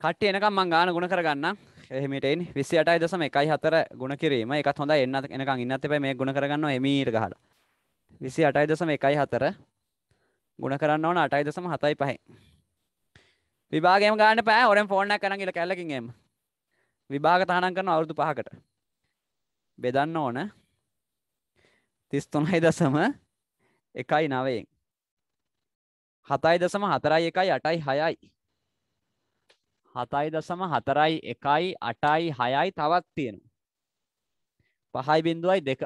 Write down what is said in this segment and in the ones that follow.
කට්ටි එනකම් මං ගාන ගුණ කරගන්න එහෙමටයින් විසි අටයි දසම එකයි හතර ගුණ කිරීම එකත් හොඳ එන්න එනක ඉන්න එප මේ ගුණ කරගන්න එමීට ගහල විසි අටයි දසම එකයි හතර ගුණ කරන්න ඕන අටයි දසම හතයි පහයි විභාගම ගාන පෑ ඔරෙන් ෆෝර්නක් කරන ඉල කැල්ලකින් එම විභාග තහනම් කරන අවුරුදු පහකට බෙදන්න ඕන තිස්තුනයි දසම එකයි නවයෙන් හතයි දසම හතරයි එකයි අටයි හයයි හතයි දසම හතරයි එකයි අටයි හයයි තවත් තියෙනවා පහයි බින්දුවයි දෙක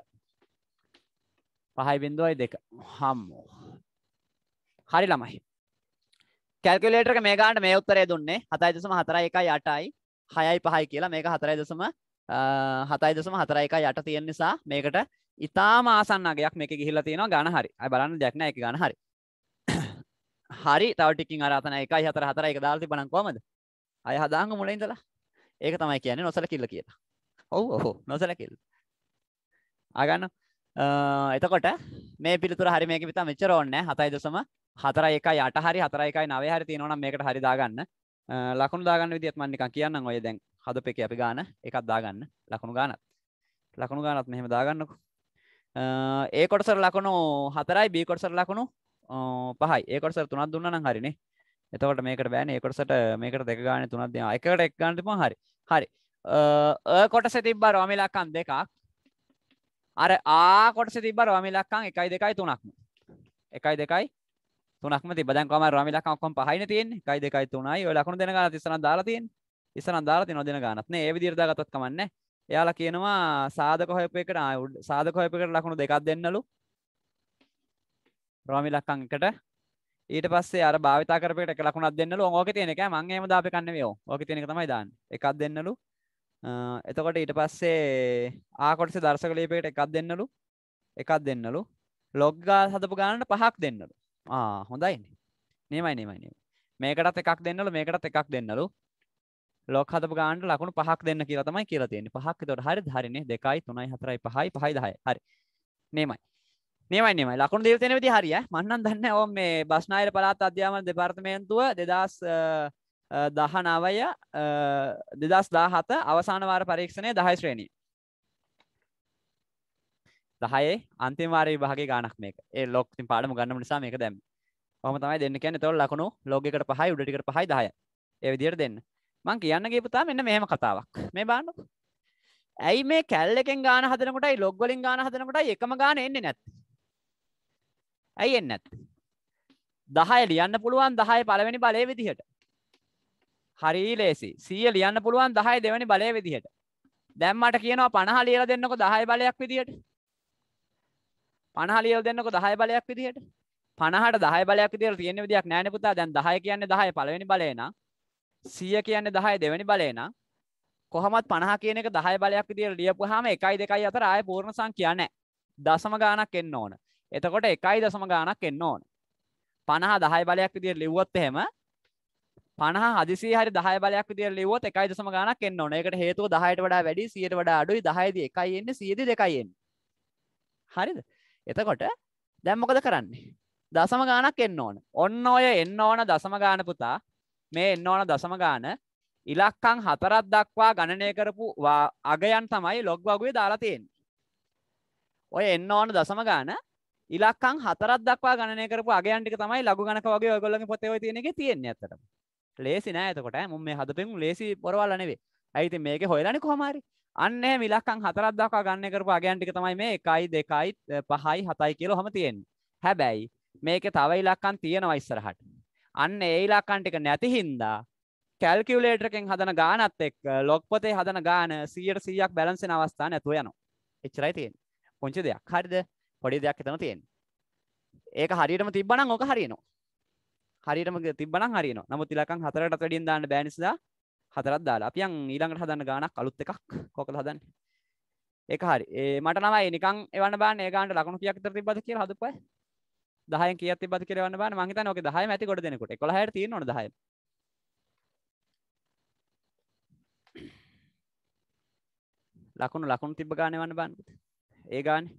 පහයි බින්දුවයි දෙක හම්මෝ හරි ළමයි කැල්කුලේටර් එක මේ ගානට මේ උත්තරය දුන්නේ 7.4 1 8යි 6යි 5යි කියලා මේක 4.4 7.4 1 8 තියෙන නිසා මේකට ඉතාම ආසන්න අගයක් මේක ගිහිල්ලා තියෙනවා ගාන හරි. අය බලන්න දෙයක් නැහැ ඒක ගාන හරි. හරි තව ටිකකින් අර අතන 1 4 4 එක දාලා තිබ්බනම් කොහමද? අය හදාංග මුල ඉඳලා ඒක තමයි කියන්නේ නොසලකිල්ල කියලා. ඔව් ඔව් නොසලකිල්ල. ආගන්න එතකොට මේ පිළිතුර හරි මේක පිටා මෙච්චර ඕනේ නැහැ 7.4 1 8 හරි 4 1 9 හරි තියෙනවා නම් මේකට හරි දාගන්න. ලකුණු දාගන්න විදිහත් මම නිකන් කියන්නම් ඔය දැන් හදපේකේ අපි ගාන එකක් දාගන්න ලකුණු ගානත්. ලකුණු ගානත් මෙහෙම දාගන්නකෝ. ඒ කොටසට ලකුණු 4යි B කොටසට ලකුණු පහයි. ඒ කොටසට 3ක් දුන්නා නම් හරිනේ. එතවට මේකට බෑන ඒකොටසට මේකට දෙක ගාන තුනක් දෙෙන එකට එක් ගන්නටම හරි හරි කොටස තිබ්බ රෝමිලක්කන් දෙකක් අර ආ කොටස තිබ රෝමිලක්කං එකයි දෙකයි තුනක්ම එකයි දෙකයි තුනක්ම තිබදැන්කම රමිලක්කක්කොම් පහයින තියෙන් එකයි දෙකයි තුනයි ලකුණු දෙන ගන තිසන දාලාතියෙන් ඉසන දාලා තින දෙන ගනත්න ඒ විදිර්දාගතත් කමන්න එයාලා කියනවා සාධක හොයපයකට ආයුඩ් සාධක හොයපකට ලකුණු දෙකක් දෙන්නලු රෝමිලක්කං එකට ඊට පස්සේ අර භාවිතා කරපේට එක ලකුණක් දෙන්නලු ඕක තියෙන එක මං එහෙම දාපේ කන්නේ මේ ඕ. ඕකේ තියෙන එක තමයි දාන්නේ. එකක් දෙන්නලු. එතකොට ඊට පස්සේ ආ කොටසේ දර්ශක ලේපයකට එකක් දෙන්නලු. එකක් දෙන්නලු. ලොග් ගාන හදපු ගානට පහක් දෙන්නලු. ආ හොඳයිනේ. නෙමෙයි නෙමෙයි නෙමෙයි. මේකටත් එකක් දෙන්නලු මේකටත් එකක් දෙන්නලු. ලොක් හදපු ගානට ලකුණු පහක් දෙන්න කියලා තමයි කියලා තියෙන්නේ. පහක් එතකොට හරිද? හරිනේ. 2යි 3යි 4යි 5යි 5යි 10යි. හරි. නෙමෙයි. නමයිනම ලකුණ දේවතන විදි හරිය මන්නන් දන්න ඔ මේ බස්්නායට පලාත් අධ්‍යාමන දෙපාර්තමයන්තුව දෙදස් දහනවය දෙදස් දාහත අවසානවාර පරීක්ෂණය දහයි ශ්‍රේණී දහයේ අන්තිවාරය භාගේ ගානක් මේක ඒ ලොක්තින් පාඩම ගන්න නිසා මේක දැම් හම තමයි දෙන්න කියන තොල් ලකුණු ලෝගකට පහයි උඩටිකට පහයි දහය ඒ විදිර දෙන්න මං කියන්නගේ පුතා මෙන්න මෙහෙම කතාවක් මේ බාන්නු ඇයි මේ කැල්ලෙන් ගාන හදනකොටයි ලොග්වලින් ගාන හදනකොට එකම ගාන එන්නේ නැත්ති ඇයි එන්න ඇත් දහය ලියන්න පුළුවන් දහය පළවෙනි බලය විදිහට හරී ලේසි සිය ලියන්න පුළුවන් දහය දෙවැනි බලය විදිහට දැම්මට කියනවා පණහ ලියලා දෙන්නකො දහය බලයක් විදිහට පණහ ලියලා දෙන්නකො දහය බලයක් විදිහට පණහට දහය බලයක් විදිහට තියෙන විදියක් නැහැ නේ පුතා දැන් 10 කියන්නේ 10 පළවෙනි බලය නා 100 කියන්නේ 10 දෙවෙනි බලය නා කොහොමත් 50 කියන එක 10 බලයක් විදිහට ලියපුවාම 1 2 අතර ආයේ පූර්ණ සංඛ්‍යා නැහැ දශම ගාණක් එන්න ඕන එතකොට එකයි දසම ගානක් එන්න ඕන පණහ දහය බලයක් විදිර ලිව්වොත් එහෙම පනහ හදිසි හරි දහය බලයක් විදිර ලිවොත් එකයි දසම ගානක් එන්න ඕන එකට හේතුව දහයට වඩා වැඩි සියට වඩා අඩුයි දහයද එකයි එන්නේ සියද දෙකයි එන්නේ හරිද එතකොට දැන් මොකද කරන්නේ දසම ගානක් එන්න ඕන ඔන්න ඔය එන්න ඕන දසම ගාන පුතා මේ එන්න ඕන දසම ගාන ඉලක්කං හතරක් දක්වා ගණනය කරපු අගයන් තමයි ලොග් වගුවේ දාලා තියෙන්නේ. ඔය එන්න ඕන දශම ගාන ඉලක්කං හතරක් දක්වා ගණනය කරපු අගයන්ටික තමයි ලඝු ගණක වගේ ඔයගොල්ලගේ පොතේ ඔය තියෙන එකේ තියෙන්නේ ඇත්තටම. ලේසි නෑ එතකොට ඈ මම මේ හදපෙමු ලේසි පොරවල් නෙවෙයි. ඇයි ඉතින් මේකේ හොයලානේ කොහොම හරි. අන්න එහෙම ඉලක්කං හතරක් දක්වා ගණනය කරපු අගයන් ටික තමයි මේ 1යි 2යි 5යි 7යි කියලා ඔහම තියෙන්නේ. හැබැයි මේකේ තව ඉලක්කම් තියෙනවා ඉස්සරහට. අන්න ඒ ඉලක්කම් ටික නැති හින්දා කැල්කියුලේටරකින් හදන ගානත් එක්ක ලොග් පොතේ හදන ගාන 100ට 100ක් බැලන්ස් වෙන අවස්ථා නැතුව යනවා. එච්චරයි තියෙන්නේ. පුංචි දෙයක්. හරිද? පොඩි දෙයක් එතන තියෙන්නේ. ඒක හරියටම තිබ්බනම් ඕක හරියනවා. හරියටම තිබ්බනම් හරියනවා. නමුත් ඉලක්කම් හතරකටත් වැඩියෙන් දාන්න බෑ නිසා හතරක් දාලා. අපි යන් ඊළඟට හදන්න ගානක් අලුත් එකක් කොකද හදන්නේ. ඒක හරි. ඒ මට නම් අය නිකන් එවන්න බෑනේ ඒ ගානට ලකුණු කීයක් විතර තිබ්බද කියලා හදපුවා. 10න් කීයක් තිබ්බද කියලා එවන්න බෑනේ. මං හිතන්නේ ඕකේ 10ම ඇති කොට දෙනකොට 11ට තියෙන්න ඕන 10ම. ලකුණු ලකුණු තිබ්බ ගානේ එවන්න බෑනේ. ඒ ගානේ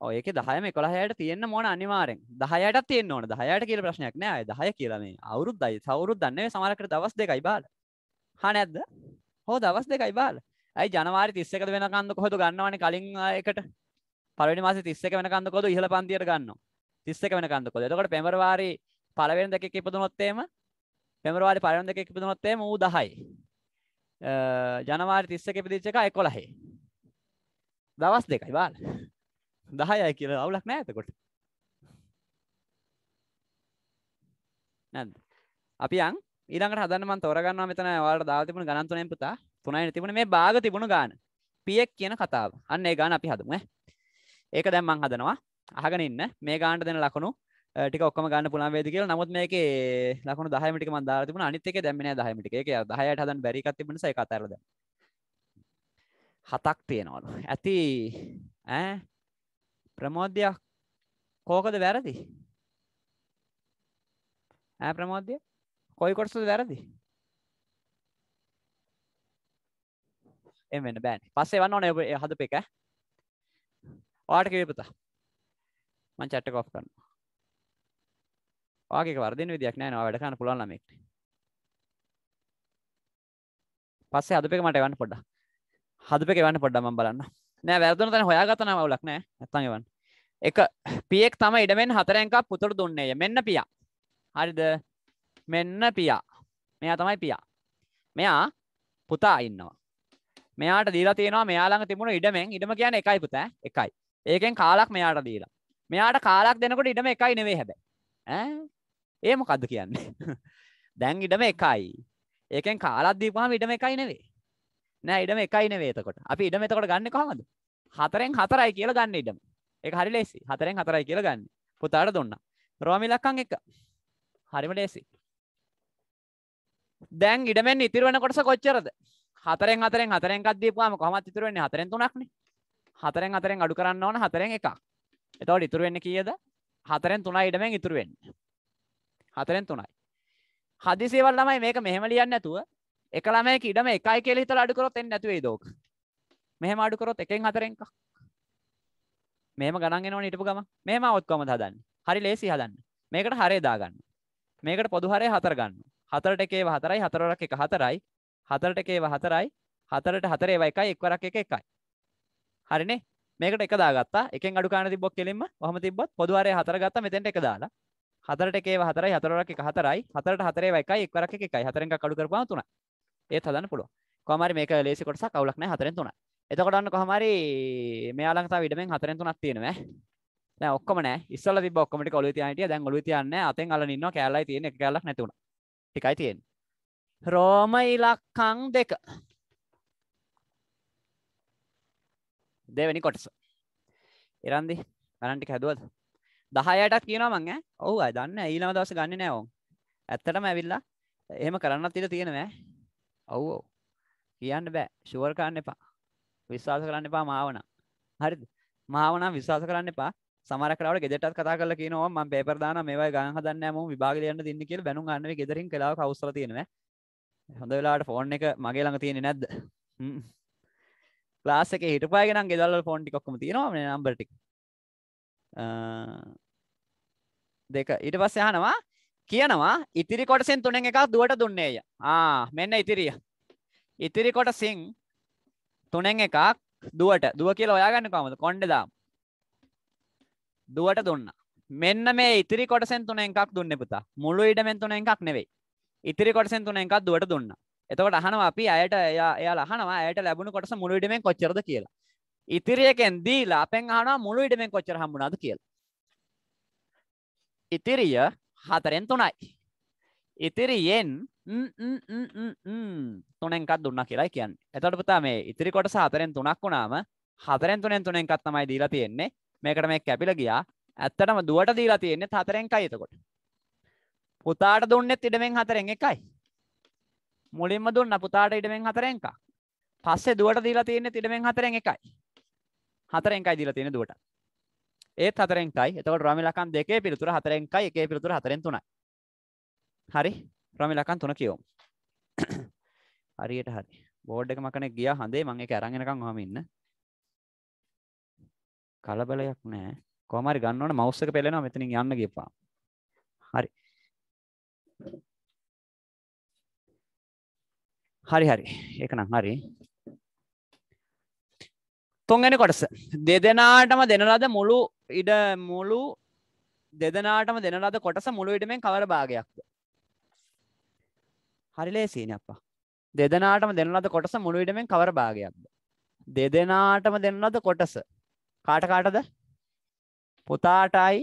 ඒක දහයම කොළහයට තියන්න මොන අනිවාරෙන් දහයට තියන්න ඕන දහයට කියල ප්‍රශ්නයක් නෑ දහය කියලම අවුරුද්දයි සවරුත් දන්න සමරකට දවස් දෙකයි බාල හනැද්ද හෝ දවස් දෙකයි බාල ඇයි ජනවාරි තිස්සක වෙනකන්ද කොහොතු ගන්නවන කලින් එකට පලනි මාස තිස්සක වෙනකන්ද කොද ඉහල පන්තියට ගන්න තිස්සක වෙනකන්ද කොද එතකට පෙමරවාරි පලවෙන දෙක කිපතුනොත්තේම පෙමරවාරි පලවන් දෙක කිපතුනොත්තේ මූ දහයි ජනවාරි තිස්සක පිදිච්චක එකොළහේ දවස් දෙකයි බාල දහයයි කියල අවුලක් නෑතකොට නැද අපි යන් ඊළඟට හදන්නම තොරගන්න මෙතන වාට දාතිබුණ ගනන්තුනෙන් පුතා තුනයි තිබුණ මේ භාග තිබුණු ගාන පියෙක් කියන කතාව අන්න ඒ ගාන අපි හදම ඒක දැම්මං හදනවා අහගෙන ඉන්න මේ ගාන්ට දෙන ලකුණු ටික ඔක්කම ගන්න පුළන් වේද කියල නමුත් මේක ලකුණු දහමටික මන්දා තිබුණ අනිතක දැමින දහමටික එක දහයට හදන් බැරිකත් තිබුණ සයි කතරද හතක් තියෙනවලු ඇති ඈ ප්‍රමෝද්‍යයක් කෝකද වැරදි ඇ ප්‍රමෝද්‍ය කොයි කොටසද වැරදි එමෙන්න බෑන පස්සේ වන්න ඕන ඔබ හද එක වාට කිවපතා මං චට්ට කොප් කරන්න වාගේ වර්දින විදියක් නෑ නවා වැඩකන්න පුළුවන් ළමෙක් පස්සේ හදපෙක මට එවන්න පොඩ්ඩ හදපෙක එවන්න පොඩ්ඩ මම බලන්න නෑ වැරදුන තැන හොයාගතන අවුලක් නෑ නැත්තම් එවන්න. එක පියෙක් තම ඉඩමෙන් හතරෙන් එකක් පුතට දුන්නේය. මෙන්න පියා. හරිද? මෙන්න පියා. මෙයා තමයි පියා. මෙයා පුතා ඉන්නවා. මෙයාට දීලා තියෙනවා මෙයා ළඟ තිබුණ ඉඩමෙන් ඉඩම කියන්නේ එකයි පුතා එකයි. ඒකෙන් කාලක් මෙයාට දීලා. මෙයාට කාලක් දෙනකොට ඉඩම එකයි නෙවෙයි හැබැයි. ඈ? ඒ මොකද්ද කියන්නේ? දැන් ඉඩම එකයි. ඒකෙන් කාලක් දීපුවාම ඉඩම එකයි නෙවෙයි. නෑ ඉඩම එකයි නෙවෙයි එතකොට. අපි ඉඩම එතකොට ගන්නෙ කොහමද? 4න් 4යි කියලා ගන්න ඉඩම. ඒක හරි ලේසි. 4න් 4යි කියලා ගන්න. පුතාට දුන්නා. රෝමි ලක්කම් එක. හරිම ලේසි. දැන් ඉඩමෙන් ඉතිරි වෙන කොටස කොච්චරද? 4න් 4න් 4න් එකක් දීපුවාම කොහමද ඉතුරු වෙන්නේ? 4න් 3ක්නේ. 4න් 4න් අඩු කරන්න ඕන 4න් එකක්. එතකොට ඉතුරු වෙන්නේ කීයද? 4න් 3යි ඉඩමෙන් ඉතුරු වෙන්නේ. 4න් 3යි. හදිසියවල් ළමයි මේක මෙහෙම ලියන්නේ නැතුව එක ළමයක ඉඩම එකයි කියලා හිතලා අඩු කරොත් එන්නේ නැති වෙයි දෝක. මෙහෙම අඩු කරොත් එකෙන් හතරෙන් එකක්. මෙහෙම ගණන් එනවනේ හිටපු ගම. මෙහෙම આવොත් කොහමද හදන්නේ? හරි ලේසි හදන්න. මේකට හරේ දාගන්න. මේකට පොදු හරේ හතර ගන්න. හතරට එකේව හතරයි, හතරවරක් එක හතරයි, හතරට එකේව හතරයි, හතරට හතරේව එකයි, එක්වරක් එක එකයි. හරිනේ? මේකට එක දාගත්තා. එකෙන් අඩු කරන තිබ්බොත් කෙලින්ම ඔහම තිබ්බොත් පොදු හරේ හතර ගත්තා මෙතෙන්ට එක දාලා. හතරට එකේව හතරයි, හතරවරක් එක හතරයි, හතරට හතරේව එකයි, එක්වරක් එක එකයි. හතරෙන් එකක් අඩු කරපුවාම තුනයි. ඒ හදන්න පුළුව කොමරි මේක ලේසි කොටස කවුලක් නෑ හතරෙන් තුන එතකොටන්න කොහමරි මෙයාලඟත විඩමෙන් හතරෙන් තුනක් තියෙනවා නෑ ඔක්කම නෑ ඉස්සල තිබ ඔක්කමට කොලු තියනට දැන් ගොලු තියන්න අතෙන් අල ඉන්න කෑල්ලයි තියෙන එක කැල්ලක් නැතුුණ ටිකයි තියෙන් රෝම ඉලක්කං දෙක දෙවැනි කොටස එරන්දි ගණන්ටි හැදුවද දහයටත් කියනවා මං ඔවු අදන්න ඊළම දවස ගන්න නෑවුන් ඇත්තටම ඇවිල්ලා එහෙම කරන්න තිර තියෙනවා ඔව් ඔව් කියන්න බෑ ෂුවර් කරන්න එපා විශ්වාස කරන්න එපා මාව නම් හරිද මාව නම් විශ්වාස කරන්න එපා සමහර කරවට ගෙදරටත් කතා කරලා කියනවා මම පේපර් දානවා මේවා ගණන් හදන්නේ නැහැ මම විභාගෙ ලියන්න දෙන්න කියලා බැනුම් ගන්න වෙයි ගෙදරින් කලාව කවුස්සලා තියෙනවා හොඳ වෙලාවට ෆෝන් එක මගේ ළඟ තියෙන්නේ නැද්ද ලාස එක හිටපාගෙන ගෙදල්ල ෆෝන්ටි කොක්කම තියෙනවා නම්බරටික් දෙක ඉට පස්ස යහනවා කියනවා ඉතිරි කොටසින් තුනෙන් එකක් දුවට දුන්නේය. ආ මෙන්න ඉතිරිය. ඉතිරි කොටසින් තුනෙන් එකක් දුවට දුව කියලා හොයාගන්න කොහමද? කොණ්ඩෙදාම. දුවට දුන්නා. මෙන්න මේ ඉතිරි කොටසෙන් තුනෙන් එකක් දුන්නේ පුතා. මුළු ඉඩමෙන් තුනෙන් එකක් නෙවෙයි. ඉතිරි කොටසෙන් තුනෙන් එකක් දුවට දුන්නා. එතකොට අහනවා අපි අයට එයා එයාලා අහනවා අයට ලැබුණු කොටස මුළු ඉඩමෙන් කොච්චරද කියලා. ඉතිරි එකෙන් දීලා අපෙන් අහනවා මුළු ඉඩමෙන් කොච්චර හම්බුණාද කියලා. ඉතිරිය හතරෙන් තුනයි. ඉතිරියෙන් තුනෙන්කත් දුන්න කියලා කියන්න එතට පුතා මේ ඉතිරි කොට සාතරෙන් තුනක් වුණාම හතරෙන් තුනෙන් තුනෙන්කත් තමයි දීලා තියෙන්නේ මේකට මේ කැපිල ගියා ඇත්තටම දුවට දීලා තියෙන්නේ හතරෙන්කයි එතකොට. පුතාට දුන්නෙත් ඉඩමෙන් හතරෙන් එකයි. මුලින්ම දුන්න පුතාට ඉඩමෙන් හතරෙන්කක්. පස්සේ දුවට දීලා තියෙන්නේ ඉඩමෙන් හතරෙන් එකයි. හතරෙන්කයි දීලා තියෙන්නේ දුවට. ඒ හතරෙන්ටයි එතකොට රමිලකන් දෙකේ පිළිතුර හතරෙන්කයි එකේ පිළිතුර හතරෙන් තුනයි හරි රමිලකන් තුන කියවමු හරියට හරි බෝඩ් එක මකනේ ගියා හඳේ මම ඒක අරන් එනකන් ඔහම ඉන්න කලබලයක් නැහැ කොහම හරි ගන්න ඕන මවුස් එක පෙළෙනවා මෙතනින් යන්න ගියපා හරි හරි හරි ඒකනම් හරි තුන්වෙනි කොටස දෙදෙනාටම දෙන ලද මුළු ඉඩ මුළු දෙදනාටම දෙනලද කොටස මුළුවිටමෙන් කවර භාගයක්ද හරිලේ සීන අපා දෙදනාටම දෙනලද කොටස මුළුවිටමෙන් කවර භාගයක්ද දෙදෙනාටම දෙන්නලද කොටස කාටකාටද පුතාටයි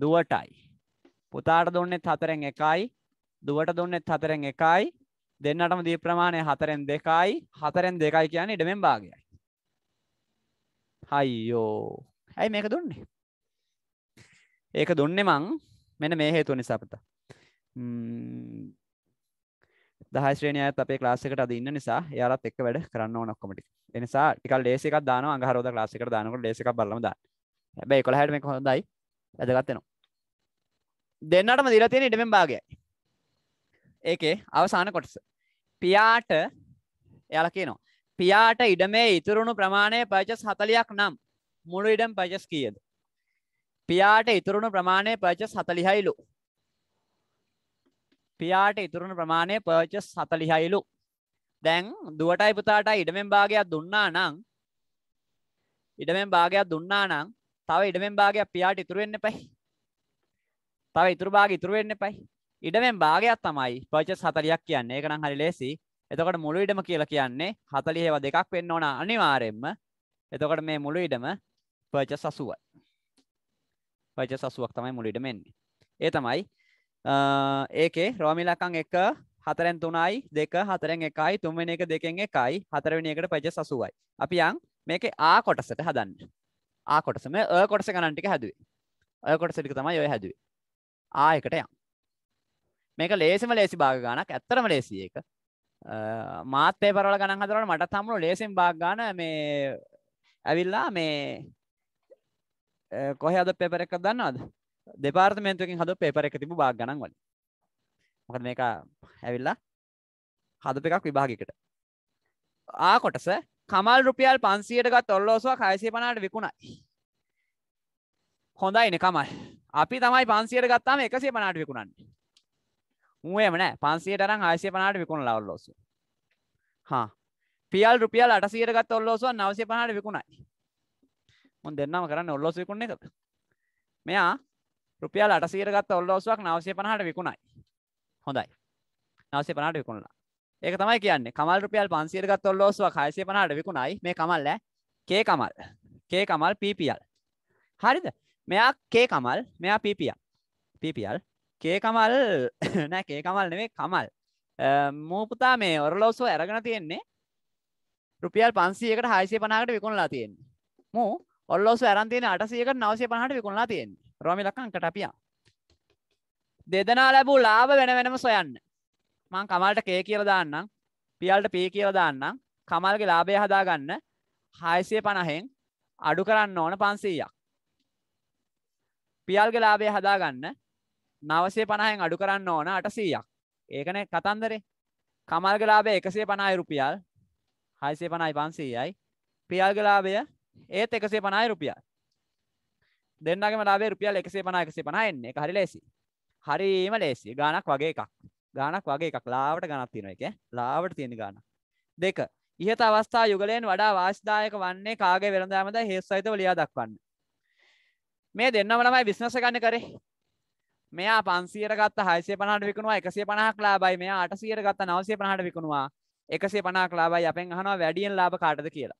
දුවටයි පුතාට දුන්නෙත් හතරෙන් එකයි දුවට දුන්නෙත් හතරෙන් එකයි දෙන්නටම දී ප්‍රමාණය හතරෙන් දෙකයි හතරෙන් දෙකයි කියන්නේ ඉඩමෙන් භාගයයි අයියෝ ඇයි මේක දුන්නේ ඒක දුන්නේ මං මෙන මේ හේතුව නිසාපත දහස්්‍රේණය අපේ ලාසිකට අදන්න නිසා යාලත් එක් වැඩ කරන්න ඕනක්කොමටි එනිසා ටික ලේසික දාන අහරෝද ලාසික දානකට ලේසික බලමද හැබැයි කොළ හැටම හොඳයි ඇදගත්තනවා දෙන්නටම දිලා තියෙන ඉඩමෙන් භාගයයි ඒකේ අවසාන කොටස පියාට එයාල කියනවා පියාට ඉඩමේ ඉතුරුණු ප්‍රමාණය පර්චස් හතලියක් නම් මුළු ඉඩම් පර්චස් කියද. පියාට ඉතුරුණු ප්‍රමාණය පර්චස් හතලිහයිලු. පියාට ඉතුරුණු ප්‍රමාණය පර්චස් හතලිහයිලු. දැන් දුවටයි පුතාට ඉඩමෙන් භාගයක් දුන්නා නං ඉඩමෙන් භාගයක් දුන්නා නං තව ඉඩමෙන් භාගයක් පියාට ඉතුරුවෙන්න පැයි. තව ඉතුරු භාග ඉතුරුවෙන්න පැයි. ඉඩමෙන් භාගයක් තමයි පර්චස් හතලියක් කියන්නේ එක නම් හරි ලේසි එතකොට මුළු ඉඩම කියලා කියන්නේ 40 ඒවා දෙකක් වෙන්න ඕන අනිවාර්යෙන්ම. එතකොට මේ මුළු ඉඩම purchase 80යි. purchase 80ක් තමයි මුළු ඉඩම එන්නේ. ඒ තමයි ඒකේ raw mill එකක් 1 හතරෙන් තුනයි දෙක හතරෙන් එකයි තුන්වෙනි එක දෙකෙන් එකයි හතරවෙනි එකට පජස් 80යි. අපි යන් මේකේ ආ කොටසට හදන්න. ආ කොටස මේ අ කොටස ගණන් ටික හැදුවේ. අ කොටස ටික තමයි ඔය හැදුවේ. ආ එකට යන්. මේක ලේසිම ලේසි භාග ගණක්. ඇත්තටම ලේසි ඒක. මාතේ පරල ගණන් හතරට මට තමුණු ලේසින් බාග්ගන මේ ඇවිල්ලා මේ කොහ අද පෙපර එක දන්නවද දෙපාර්තමේන්තුවකින් හද පෙපර එක තිබු බාග ගණන් වල මොකද මේක ඇවිල්ලා හදප එකක් විභාගිකට ආ කොටස කමල් රුපියල් පන්සියට ගත් ඔල්ලෝසුවක් හයසේ පනාට විකුණයි හොඳයින කමල් අපි තමයි පන්සියට ගත්තාම එකසේ පනාට විකුණන්නේ මුවේම නෑ පන්සියට අරන් ආයසය පනාට විකුණ ලවල්ලෝසු හා පියල් රුපියල් අටසියට ගත් ඔල්ලෝසුව නවසය පනාට විකුණයි මොන් දෙන්නම කරන්න ඔල්ලෝස විකුණ එකද මෙයා රුපියල් අටසියට ගත් ඔල්ලෝසුවක් නවසය පනහට විකුණයි හොඳයි නවසේ පනහට විකුණලා ඒක තමයි කියන්නේ කමල් රුපියල් පන්සියට ගත් ඔල්ලෝසුවක් හයසය පනහට විකුණයි මේ කමල් ඈ කේ කමල් කේ කමල් පීපියල් හරිද මෙයා කේ කමල් මෙයා පීපියල් පීපියල් කේකමල් නෑ කේකමල් නෙවේ කමල් මූපුතා මේ ඔරලෝසෝ ඇරගෙන තියෙන්නේ රුපියල් පන්සියකට හයිසේ පනාකට විකුණලා තියෙන්නේ මූ ඔල්ලෝසු ඇරන්තියෙන අටසියකට නවසය පහට විකුණලා තියෙන්නේ රොමි ලක්කන් කටපියා දෙදනා ලැබූ ලාභ වෙන වෙනම සොයන්න මං කමල්ට කේ කියලා දාන්නම් පියල්ට පී කියලා දාන්නම් කමල්ගේ ලාභය හදාගන්න හයිසිය පණහෙන් අඩු කරන්න ඕන පන්සීයක් පියල්ගේ ලාභය හදාගන්න නවසේ පණහෙන් අඩු කරන්න ඕන අටසීයක් ඒකන කතන්දරේ කමල්ගලාබේ එකසේ පණයි රුපියල් හයිසේ පණයි පන්සීයයි පියල්ගලාබය ඒත් එකසේ පණයි රුපියල් දෙන්නගම ලාබේ රුපියල් එකසේ පණ එකසේ පණ එන්න එක හරි ලේසි හරිම ලේසි ගානක් වගේ එකක් ගානක් වගේ එකක් ලාවට ගණක් තියෙන එක ලාවට තියෙන ගාන දෙක ඉහත අවස්ථා යුගලයෙන් වඩා වාසිදායක වන්නේ කාගේ වෙළඳාමද හේතු සහිතව ලියා දක්වන්න මේ දෙන්නම ළමයි බිස්නස් ගන්න කරේ මෙයා පන්සියට ගත්ත හයිසේ පනහට විකුණවා එකසේ පනහක් ලාබයි මෙයා අටසියට ගත්ත නවසේ පනහට විකුණවා එකසේ පනහක් ලාබයි අපෙන් අහනවා වැඩියෙන් ලාබ කාටද කියලා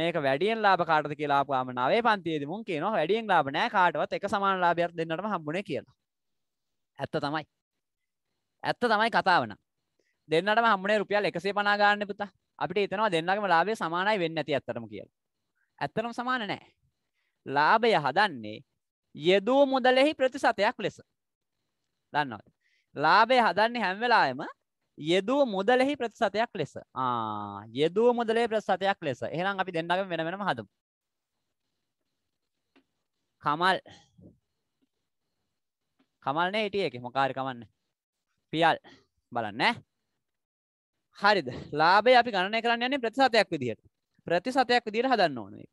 මේක වැඩියෙන් ලාබ කාටද කියලාපාම නවේ පන්තියේද මුන් කියනවා වැඩියෙන් ලාබ නෑ කාටවත් එක සමාන ලාභයක් දෙන්නටම හම්බුනේ කියලා ඇත්ත තමයි ඇත්ත තමයි කතාවන දෙන්නට හම්බුනේ රුපියල් එකසේ පනාගාන්න පුතා අපිට හිතනවා දෙන්නගම ලාබේ සමානයි වෙන්න ඇති ඇත්තටම කියලා ඇත්තටම සමාන නෑ ලාභය හදන්නේ යෙදූ මුදලෙහි ප්‍රතිශතයක් ලෙස දන්නවද ලාභය හදන්නේ හැම්වෙලායම යෙදූ මුදලෙහි ප්‍රතිශතයක් ලෙස යෙදූ මුදලේ ප්‍රතිශතයක් ලෙස එහෙනම් අපි දෙන්නගම වෙන වෙනම හදමු කමල් කමල්නේ හිටියේ එකේ මොකාරි කමන්නේ පියල් බලන්න හරිද ලාභය අපි ගණනය කරන්න යන්නේ ප්‍රතිශතයක් විදිහට ප්‍රතිශතයක් විදිහට හදන්න ඕන මේක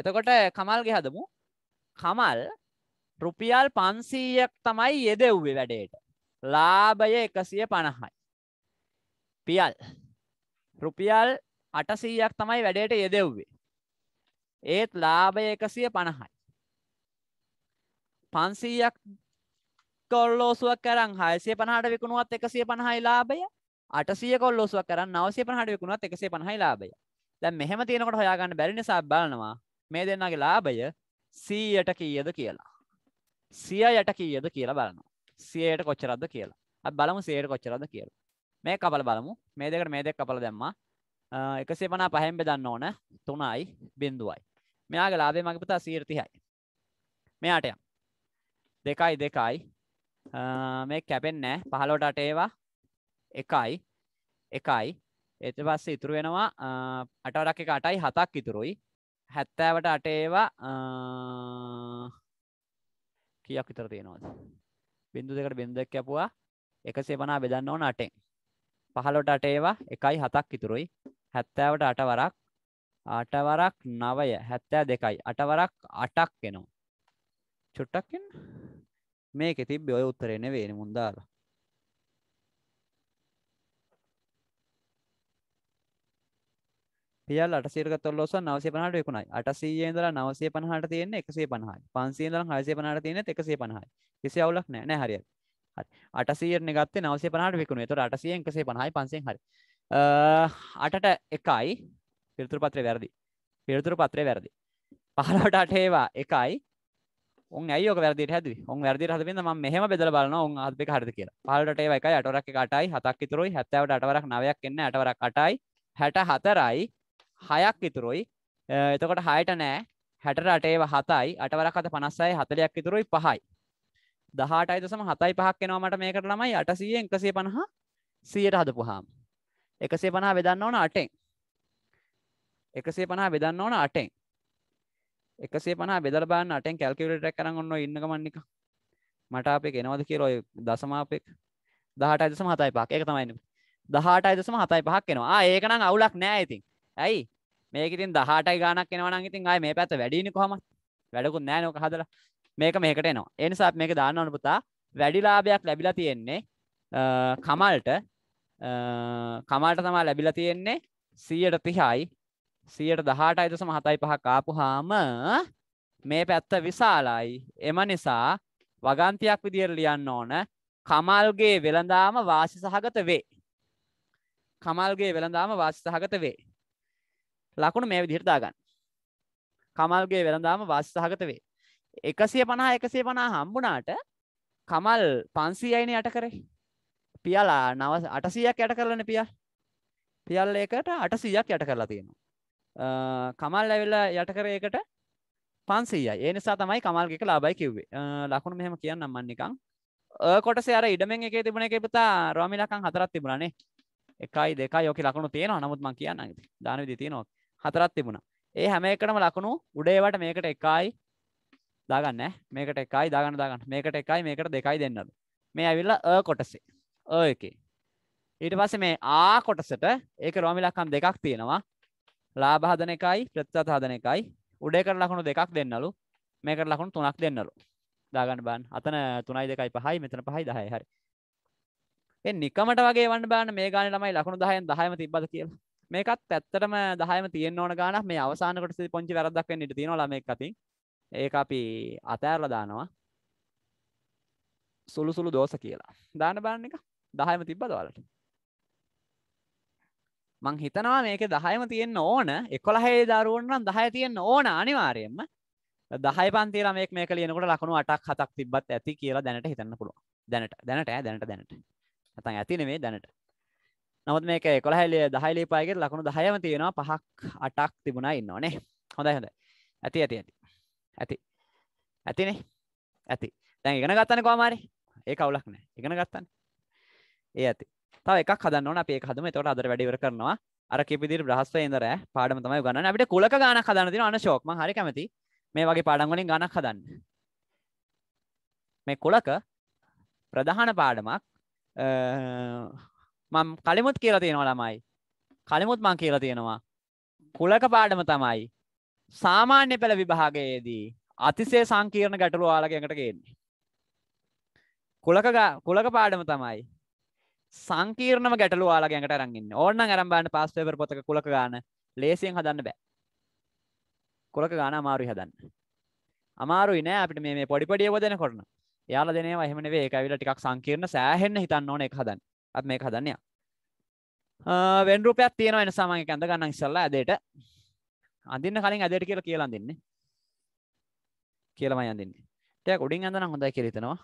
එතකොට කමල්ගේ හදමු කමල් රුපියල් පන්සීයක් තමයි යෙදෙව්වේ වැඩේට ලාභය එකසිය පණහයි පියල් රුපියල් අටසීයක් තමයි වැඩේට යෙදෙව්වේ ඒත් ලාභය එකසිය පණහයි පන්සීයක් කොල්ලෝසුවක් කරන් හයසේ පණහට විකුණුවත් එකසිය පණහයි ලාභය අටසිය කොල්ලෝසුවක් කරන්න නවසේ පණහට විකුණුවත් එකසේ පණහයි ලාභය දැන් මෙහෙම තියෙනකොට හොයාගන්න බැරි නිසා බලනවා මේ දෙන්නගේ ලාභය 100ට කීයද කියලා සියයට කීයද කියලා බලනවා. සියයට කොච්චරක්ද කියලා. අපි බලමු සියයට කොච්චරක්ද කියලා. මේ කපල බලමු. මේ දෙකට මේ දෙක කපල දැම්මා. 155න් බෙදන්න ඕන 3යි 0යි. මෙයාගේ ලාභය මගේ පුතා 130යි. මෙයාට යම්. 2යි 2යි මේ කැපෙන්නේ නැහැ. 15ට 8 ඒවා 1යි 1යි ඊට පස්සේ ඉතුරු වෙනවා 8 වරක් එක 8යි 7ක් ඉතුරුයි 70ට 8 ඒවා කියක් විතර තියෙනවාද බින්දු දෙකට බින්දක් කැපුවා එකසේ පනා බෙදන්න ඕන අටෙන් පහලොට අට ඒවා එකයි හතක් ඉතුරුයි හැත්තෑවට අටවරක් අටවරක් නවය හැත්තෑ දෙකයි අටවරක් අටක් එනවා චුට්ටක්ෙන් මේක තිබ ඔය උත්තරෙන වේෙන මුන්දාලා රියල් 812.950ට විකුණයි. 800 ඉඳලා 950ට තියෙන්නේ 150යි. 500 ඉඳලා 650ට තියෙන්නේ 150යි. කිසි අවුලක් නැහැ. නෑ හරියට. හරි. 800 නේ ගත්තේ 950ට විකුණුවේ. ඒතකොට 800 150යි 500 හරි. අ 8ට 1යි. පිළිතුරු පත්‍රේ වැරදි. පිළිතුරු පත්‍රේ වැරදි. 15ට 8 ඒවා 1යි. උන් ඇයි ඔක වැරදියට හැදුවේ? උන් වැරදියට හදපෙන්න මම මෙහෙම බෙදලා බලනවා උන් අහත් එක හරියද කියලා. 15ට 8 ඒවා 1යි, 8වරක් එක 8යි, 7ක් ඉතුරුයි, 70ට 8වරක් 9ක් එන්නේ, 8වරක් 8යි, 64යි හයක් ඉතුරුයි එතකොට හයට නෑ හැටට අටේව හතයි අටවරක් අත පනස්සයි හතලයක් ඉතුරුයි පහයි දහට අයිතසම හතයි පහක් එනවාමට මේකට ළමයි අටසිය එකසේ පණහා සියයට හදපුහාම් එකසේ පණහා වෙදන්න ඕන අටෙන් එකසේ පණහා වෙදන්න ඕන අටෙන් එකසේ පණහා බෙදල බාන්න අටෙන් කැල්කිවලටරක් කරන්න ඔන්න ඉන්න ගමන්නික මට අපේ එනවද කියලා ඔය දසමාපෙක් දහට අයිතසම හතයි පහක් එක තමයින්න දහට අයිතසම හතයි පහක් එනවා ඒකනම් අවුලක් නෑ ඉතින් ඇයි මේකඉතින් දහටයි ගානක් එනවන ඉතින් අය මේ පැත්ත වැඩිනි කොහම වැඩකුත් නෑ නොක හදලා මේක මේකට එනවා එනිසාත් මේක දාන්න ඕන පුතා වැඩිලාභයක් ලැබිලා තියෙන්නේ කමල්ට කමල්ට තමා ලැබිලා තියෙන්නේ සීයට තිහයි සියයට දහට අයිදස මහතයි පහ කාපු හාම මේ පැත්ත විශාලයි එම නිසා වගන්තියක් විදිර ලියන්න ඕන කමල්ගේ වෙළඳාම වාසි සහගත වේ කමල්ගේ වෙළඳාම වාසි සහගත වේ ලකුණු මේ විදිහට දාගන්න කමල්ගේ වෙළඳාම වාසිසහගත වේ එකසිය පණහා එකසේ පනා හම්බුනාට කමල් පන්සීයයින යට කරේ පියලා නව අටසියක් යට කරලන පිය පියල් එකට අටසියක් යට කරලා තියෙනවා කමල් ඇවිල්ලා යට කරේකට පන්සීය ඒ නිසා තමයි කමල්ගෙක ලාබයි කිව්වේ ලකුණු මෙහෙම කියන්න අම්මන් නිකං කොට සේර ඉඩමෙන් එක තිබුණ එක පුතා රමිලකං හතරත් තිබුණනේ එකයි දෙක යෝක ලකුණු තියෙනවා නමුත් මං කියන්න දාන විදි තියෙනවා හතරත් තිබුණා ඒ හැම එකටම ලකුණු උඩේවට මේකට එකයි දාගන්න මේකට එකයි දාගන්න දාගන්න මේකට එකයි මේකට දෙකයි දෙන්නද මේ ඇවිල්ලා අ කොටසේ අ එකේ ඊට පස්සේ මේ ආ කොටසට ඒක රෝමිලක්කම් දෙකක් තියෙනවා ලාභ හදන එකයි ප්‍රතිසත හදන එකයි උඩේකට ලකුණු දෙකක් දෙන්නලු මේකට ලකුණු තුනක් දෙන්නලු දාගන්න බාන්න අතන තුනයි දෙකයි පහයි මෙතන පහයි දහයි හරි එ නිකමට වගේ වන්න බාන්න මේ ගානේ ළමයි ලකුණු 10න් 10ම තිබ්බද කියලා මේකත් ඇත්තටම දහයම තියෙන් ඕන ගානක් මේ අවසානකොට සි පොංචි වැරදක් වෙන්න ඉට තියෙනවා ළමෙක් අතින් ඒක අපි අතෑරලා දානවා සුළු සුළු දෝස කියලා දාන බලන්න එක දහයම තිබ්බද වලට මං හිතනවා මේක දහයම තියෙන්න ඕන එකොළහේ දරුවන්නම් දහය තියෙන්න ඕන අනිවාරයෙන්ම දහය පන්තිර මේක් මේක ලියනකට ලකුණු අටක් හතක් තිබත් ඇති කියලා දැනට හිතන්න පුළුව දැනට දැනට දැනට දැනට ඇතින මේ දැනට නමුත් මේක කොළහැලිය දහයිලි පායගේ ලකුණු දහයම තියෙනවා පහක් අටක් තිබුණා ඉන්න ඕනේ හොඳයි හොඳයි ඇති ඇති ඇති ඇති ඇතිනේ ඇති දැන් ඉගෙන ගත්තන කොහමාරි ඒ කවුලක් නෑ ඉගෙන ගත්තන්න ඒ ඇති තව එකක් හදන්න ඕන අපි ඒක හදමු එතකොට අදට වැඩ ඉවර කරනවා අර කීප විදිහට බ්‍රහස්පතේ ඉඳලා පාඩම තමයි උගන්වන්නේ අපිට කුලක ගානක් හදන්න තියෙනවා අනශෝක් මම හරි කැමති මේ වගේ පාඩම් වලින් ගානක් හදන්න මේ කුලක ප්‍රධාන පාඩමක් මම කලිමුත් කියලා තියෙනවා ළමයි. කලිමුත් මං කියලා තියෙනවා. කුලක පාඩම තමයි. සාමාන්‍ය පෙළ විභාගයේදී අතිසේ සංකීර්ණ ගැටලු ආලගකට ගේන්නේ. කුලක කුලක පාඩම තමයි සංකීර්ණම ගැටලු ආලගකට අරන්ගන්න ඕන්න අරම්බාන්න පස් පේපර් පොතක කුලක ගාන ලේසියෙන් හදන්න බෑ. කුලක ගාන අමාරුයි හදන්න. අමාරුයි නෑ අපිට මේ පොඩිපඩිය දෙන කොරන යාල දෙනවා එහෙමනේ ඒක ඇවිල්ලා ටිකක් සංකීර්ණ සෑහෙන්න හිතන්න ඕන එක හදන්න. අත් මේක හදන්නය වෙන් රුපයක් තියෙන එන සාමාන්‍ය කැඳ ගන්න ඉස්සල්ලා ඇදේට අඳින්න කලින් ඇදේට කියලා කියලා අඳින්නේ කියලා මම අඳින්නේ ටිකක් උඩින් අඳනනම් හොඳයි කියලා හිතනවා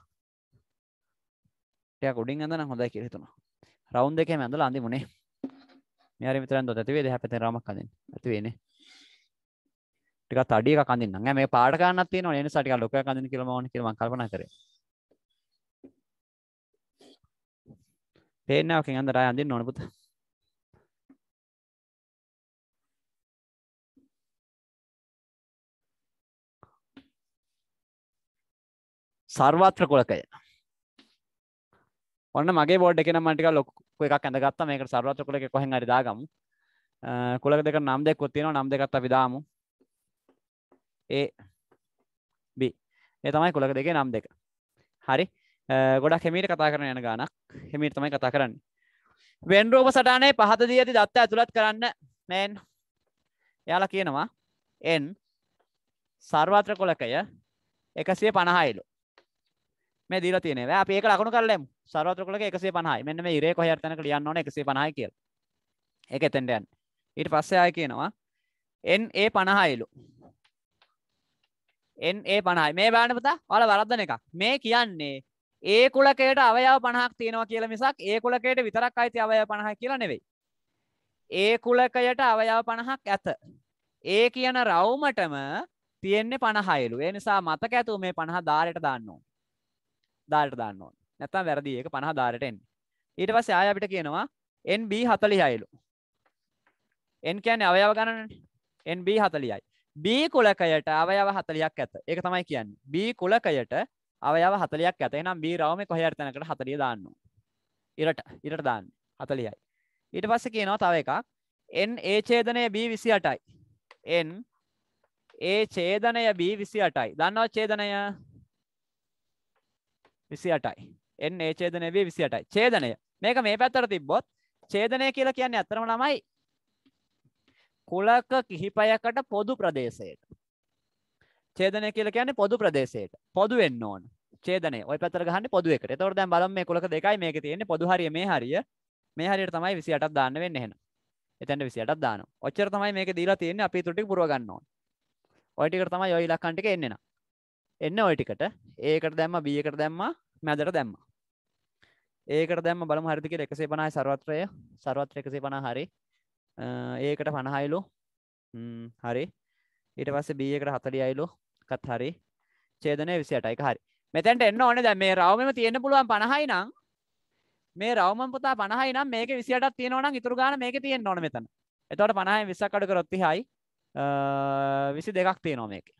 ටිකක් උඩින් අඳනනම් හොඳයි කියලා හිතනවා රවුන්ඩ් එකේම ඇඳලා අඳිමුනේ මෙයාරි මිතරන් දොත ඇති වේද එහා පැත්තෙන් රාමක් අඳින්න ඇති වෙන්නේ ටිකක් තඩිය එකක් අඳින්නම් ඈ මේ පාට ගන්නක් තියෙනවනේ ඒ නිසා ටිකක් ලොකයක් අඳින්න කියලා මම ඕනේ කියලා මම කල්පනා කරේ පේනාවකින් අඳ රාය අඳින්න ඕන පුත සර්වත්‍ර කොලකය ඔන්න මගේ බෝඩ් එකන මටික ලොක්ක එකක් ඇඳගත්ත මේක සර්වත්‍ර කොලක කොහෙන් අරිදාගමු කොලක දෙක නම් දෙක් කොත්තිනවා නම් දෙකත් අපි දාමු ඒ බි ඒ තමයි කොලක දෙකේ නම් දෙක හරි ගොඩක් හෙමීට කතා කරන යන ගානක් හෙමීට තමයි කතා කරන්න වෙන්රෝප සටානේ පහත දී ඇති දත්ත ඇතුළත් කරන්න මෙන් යාලා කියනවා එන් සර්වාත්‍ර කොලකය එකසිය පණහයිලු මේ දීලා තියෙනවා. අපි ඒක ලකුණු කරලා යමු. සර්වත්‍ර කුලක 150යි. මෙන්න මේ ඉරේ කොහේ හරි තැනක ලියන්න ඕනේ 150යි කියලා. ඒක එතෙන්ට යන්නේ. ඊට පස්සේ ආයෙ කියනවා NA 50යිලු. NA 50යි. මේ බලන්න පුතා. ඔයාලා වරද්දන එකක්. මේ කියන්නේ ඒ කුලකයට අවයව 50ක් තියෙනවා කියලා මිසක් ඒ කුලකයට විතරක් අයිති අවයව 50 කියලා නෙවෙයි. ඒ කුලකයට අවයව 50ක් ඇත. ඒ කියන රවුමටම තියෙන්නේ 50යිලු. ඒ නිසා මතක ඇතුව මේ 50 ධාරයට දාන්න ඕනේ. ධාරයට දාන්න ඕනේ. නැත්තම් වැරදි ඒක 50 ධාරයට එන්නේ. ඊට පස්සේ ආය අපිට කියනවා NB 40යිලු. N කියන්නේ අවයව ගණනනේ. NB 40යි. B කුලකයට අවයව 40ක් ඇත. ඒක තමයි කියන්නේ. B කුලකයට අවයාව හතලයක් ඇත එනම් බී රවම කොහයට තැනකට හතලිය දාන්න ඉරට ඉරට දාන්න හතලියයි ඊට පස්ස කියනවා තව එකක් එන් ඒ චේදනය බී විසි අටයි එන් ඒ චේදනය බී විසි අටයි දන්නව චේදනය විසි අටයි එන් ඒ චේදනය බී විසි අටයි චේදනය මේක මේ පැත්තර තිබ්බොත් චේදනය කියලා කියන්නේ ඇත්තරම ළමයි කුලක කිහිපයකට පොදු ප්‍රදේශයට ඡේදනය කියලා කියන්නේ පොදු ප්‍රදේශයට පොදු වෙන්න ඕන. ඡේදනය. ওই පැත්තට ගහන්නේ පොදු එකට. එතකොට දැන් බලමු මේ කුලක දෙකයි මේකේ තියෙන්නේ පොදු හරිය මේ හරිය. මේ හරියට තමයි 28ක් දාන්න වෙන්නේ එහෙනම්. එතනට 28ක් දානවා. ඔච්චර තමයි මේකේ දීලා තියෙන්නේ අපි ඊටු ටික පුරව ගන්න ඕනේ. ඔය ටිකට තමයි ඔය ඉලක්කම් ටික එන්නේ නම්. එන්න ඔය ටිකට A එකට දැම්මා B එකට දැම්මා මැදට දැම්මා. A එකට දැම්ම බලමු හරියද කියලා 150යි ਸਰවත්‍රය. ਸਰවත්‍ර 150 හරි. A එකට 50යිලු. හරි. ඊට පස්සේ B එකට 40යිලු. එකත් හරි. ඡේදනය 28 එක හරි. මෙතැන්ට එන්න ඕන දැ මේ රවමම තියෙන පුළුවන් පණහයි නම් මේ රවම පුතා පණහයි නම් මේක විසිට තියෙනවන ඉතුර ගාන මේක තියෙන් නොන මෙතන එතවට පණහයි විසක්කඩ කරොත්ති හයි විසි දෙකක් තියෙනවා මේක